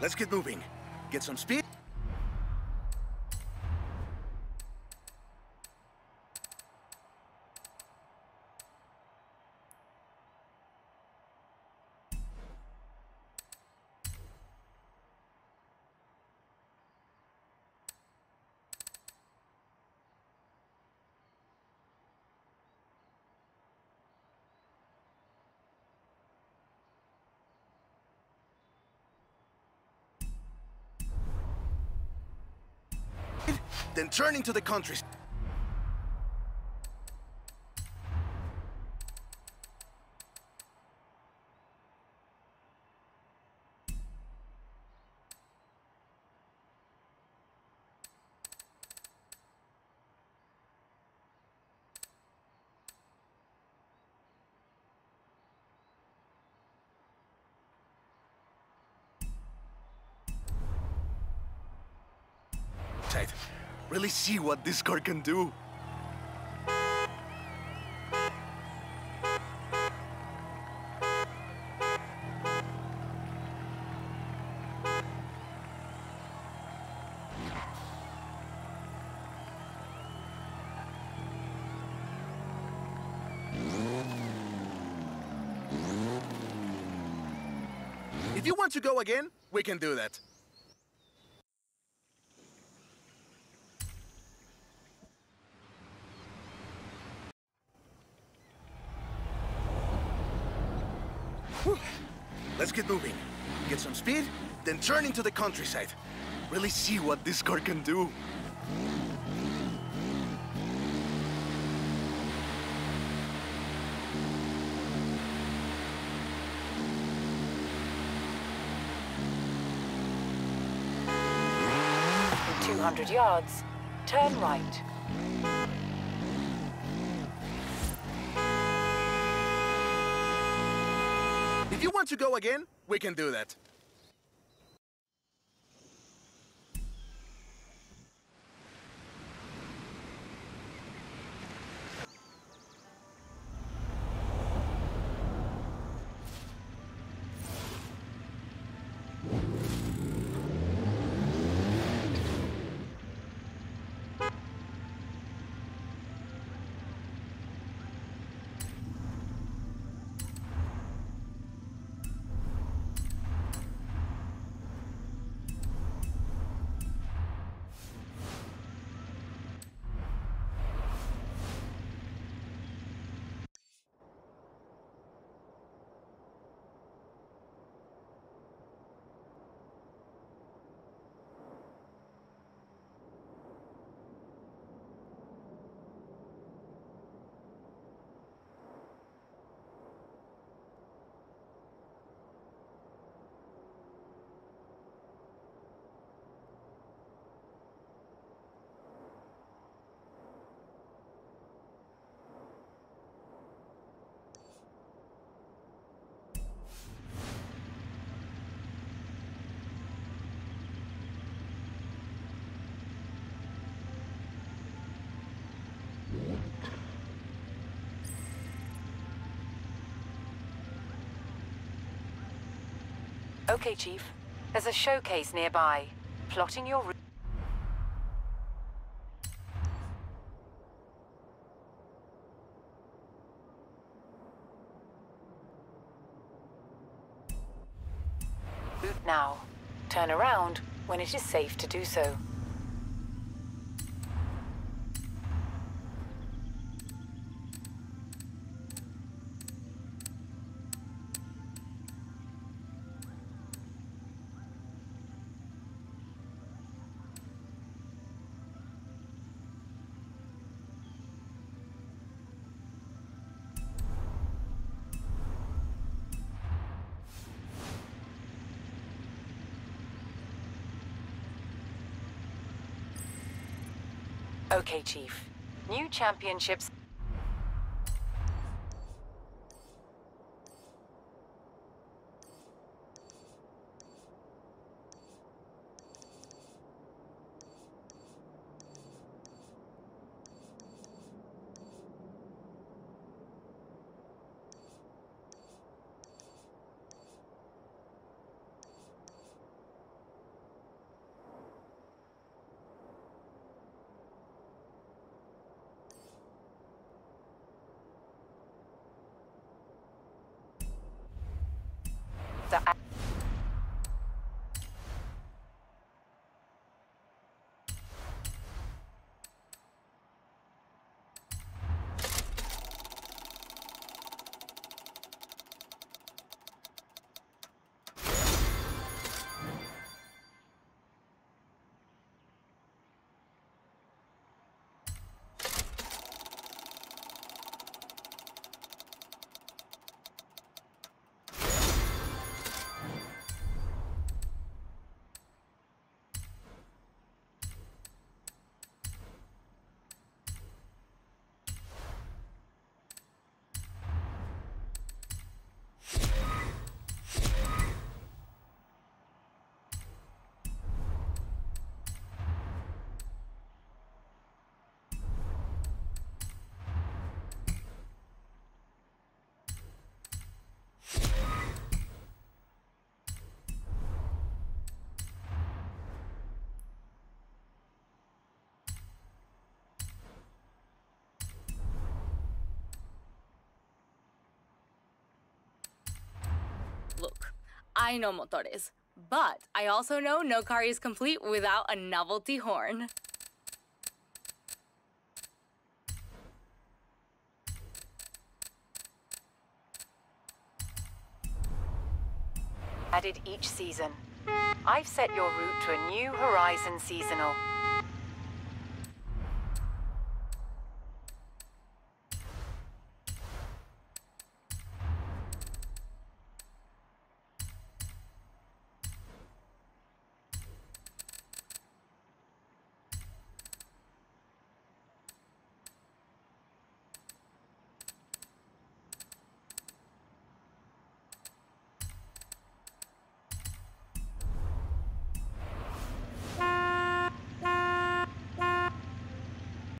Let's get moving. Get some speed. then turn into the countryside. really see what this car can do. If you want to go again, we can do that. Let's get moving. Get some speed, then turn into the countryside. Really see what this car can do. In 200 yards, turn right. If you want to go again, we can do that. Okay, Chief. There's a showcase nearby. Plotting your route. Route now. Turn around when it is safe to do so. Okay, Chief. New championships I know motores, but I also know no car is complete without a novelty horn. Added each season. I've set your route to a new Horizon seasonal.